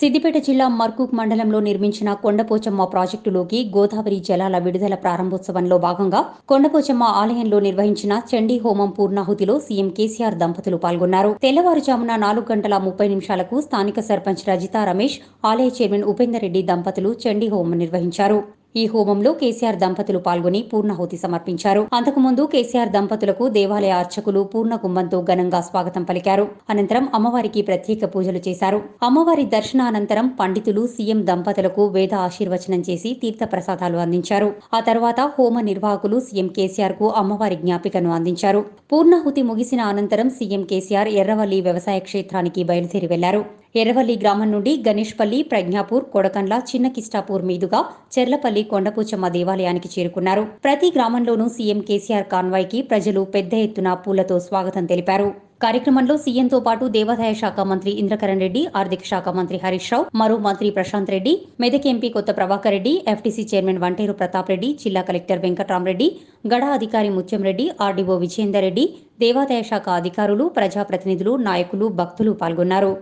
సిద్దిపేట జిల్లా మర్కూక్ మండలంలో నిర్మించిన కొండపోచమ్మ ప్రాజెక్టులోకి గోదావరి జలాల విడుదల ప్రారంభోత్సవంలో భాగంగా కొండపోచమ్మ ఆలయంలో నిర్వహించిన చండీ హోమం పూర్ణాహుతిలో సీఎం కేసీఆర్ దంపతులు పాల్గొన్నారు తెల్లవారుజామున నాలుగు గంటల ముప్పై నిమిషాలకు స్థానిక సర్పంచ్ రజితా రమేష్ ఆలయ చైర్మన్ ఉపేందర్ రెడ్డి దంపతులు చండీ హోమం నిర్వహించారు ఈ హోమంలో కేసీఆర్ దంపతులు పాల్గొని పూర్ణహూతి సమర్పించారు అంతకుముందు కేసీఆర్ దంపతులకు దేవాలయ అర్చకులు పూర్ణ కుంభంతో ఘనంగా స్వాగతం పలికారు అనంతరం అమ్మవారికి ప్రత్యేక పూజలు చేశారు అమ్మవారి దర్శనానంతరం అనంతరం పండితులు సీఎం దంపతులకు వేద ఆశీర్వచనం చేసి తీర్థ ప్రసాదాలు అందించారు ఆ తర్వాత హోమ నిర్వాహకులు సీఎం కేసీఆర్ కు అమ్మవారి జ్ఞాపికను అందించారు పూర్ణహుతి ముగిసిన అనంతరం సీఎం కేసీఆర్ ఎర్రవల్లి వ్యవసాయ క్షేత్రానికి బయలుదేరి వెళ్లారు ఎర్రవల్లి గ్రామం నుండి గణేష్పల్లి ప్రజ్ఞాపూర్ కొడకండ్ల చిన్న కిష్టాపూర్ మీదుగా చెర్లపల్లి కొండపూచమ్మ దేవాలయానికి చేరుకున్నారు ప్రతి గ్రామంలోనూ సీఎం కేసీఆర్ కాన్వాయ్కి ప్రజలు పెద్ద ఎత్తున పూలతో స్వాగతం తెలిపారు కార్యక్రమంలో సీఎంతో పాటు దేవాదాయ శాఖ మంత్రి ఇంద్రకరణ్ రెడ్డి ఆర్థిక శాఖ మంత్రి హరీష్ రావు మరో మంత్రి Prashanth Reddy Medak MP Kotha Prabhakar Reddy FTC chairman Vanteru Pratap Reddy జిల్లా కలెక్టర్ వెంకట్రామరెడ్డి గడా అధికారి ముత్యంరెడ్డి ఆర్డీఓ విజయేందర్ రెడ్డి దేవాదాయ శాఖ అధికారులు ప్రజాప్రతినిధులు నాయకులు భక్తులు పాల్గొన్నారు